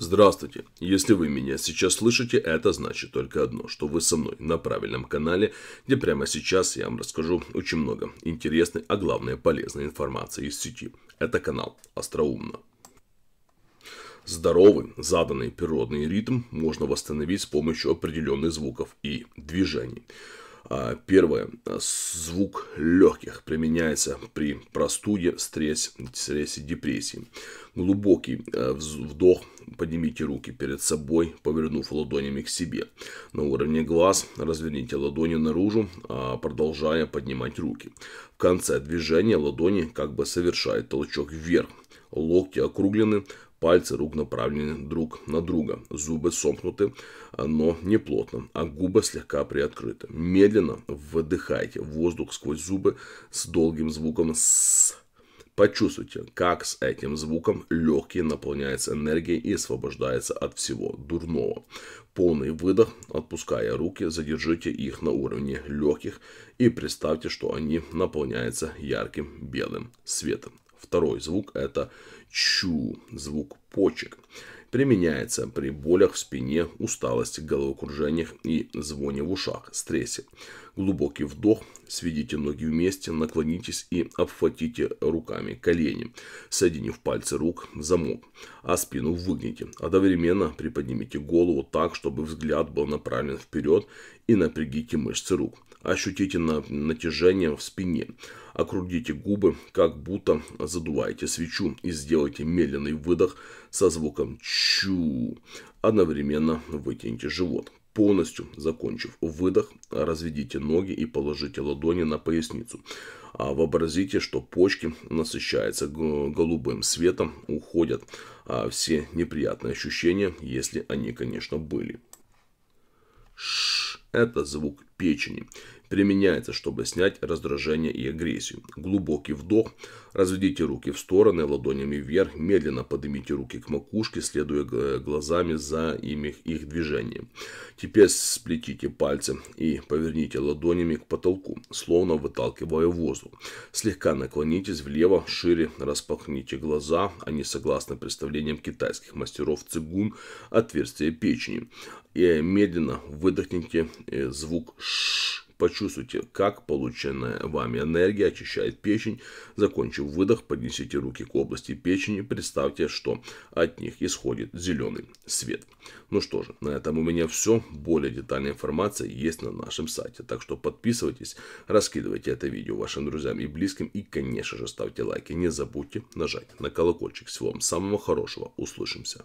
Здравствуйте. Если вы меня сейчас слышите, это значит только одно, что вы со мной на правильном канале, где прямо сейчас я вам расскажу очень много интересной, а главное полезной информации из сети. Это канал Остроумно. Здоровый, заданный природный ритм можно восстановить с помощью определенных звуков и движений. А, первое. А, звук легких применяется при простуде, стрессе, стрессе депрессии. Глубокий а, вдох. Поднимите руки перед собой, повернув ладонями к себе. На уровне глаз разверните ладони наружу, продолжая поднимать руки. В конце движения ладони как бы совершают толчок вверх. Локти округлены, Пальцы рук направлены друг на друга. Зубы сомкнуты, а но не плотно, а губы слегка приоткрыты. Медленно выдыхайте воздух сквозь зубы с долгим звуком «с». Почувствуйте, как с этим звуком легкие наполняются энергией и освобождаются от всего дурного. Полный выдох, отпуская руки, задержите их на уровне легких и представьте, что они наполняются ярким белым светом. Второй звук это чу, звук почек. Применяется при болях в спине, усталости, головокружениях и звоне в ушах, стрессе. Глубокий вдох, сведите ноги вместе, наклонитесь и обхватите руками колени, соединив пальцы рук в замок, а спину выгните. Одновременно приподнимите голову так, чтобы взгляд был направлен вперед и напрягите мышцы рук. Ощутите натяжение в спине. Округите губы, как будто задуваете свечу и сделайте медленный выдох со звуком «чу». Одновременно вытяните живот. Полностью закончив выдох, разведите ноги и положите ладони на поясницу. А вообразите, что почки насыщаются голубым светом, уходят а, все неприятные ощущения, если они, конечно, были. Ш – это звук печени. Применяется, чтобы снять раздражение и агрессию. Глубокий вдох. Разведите руки в стороны, ладонями вверх. Медленно поднимите руки к макушке, следуя э, глазами за ими, их движением. Теперь сплетите пальцы и поверните ладонями к потолку, словно выталкивая воздух. Слегка наклонитесь влево, шире распахните глаза. Они согласно представлениям китайских мастеров цигун, отверстие печени. И э, медленно выдохните э, звук Почувствуйте, как полученная вами энергия очищает печень. Закончив выдох, поднесите руки к области печени. Представьте, что от них исходит зеленый свет. Ну что же, на этом у меня все. Более детальная информация есть на нашем сайте. Так что подписывайтесь, раскидывайте это видео вашим друзьям и близким. И, конечно же, ставьте лайки. Не забудьте нажать на колокольчик. Всего вам самого хорошего. Услышимся.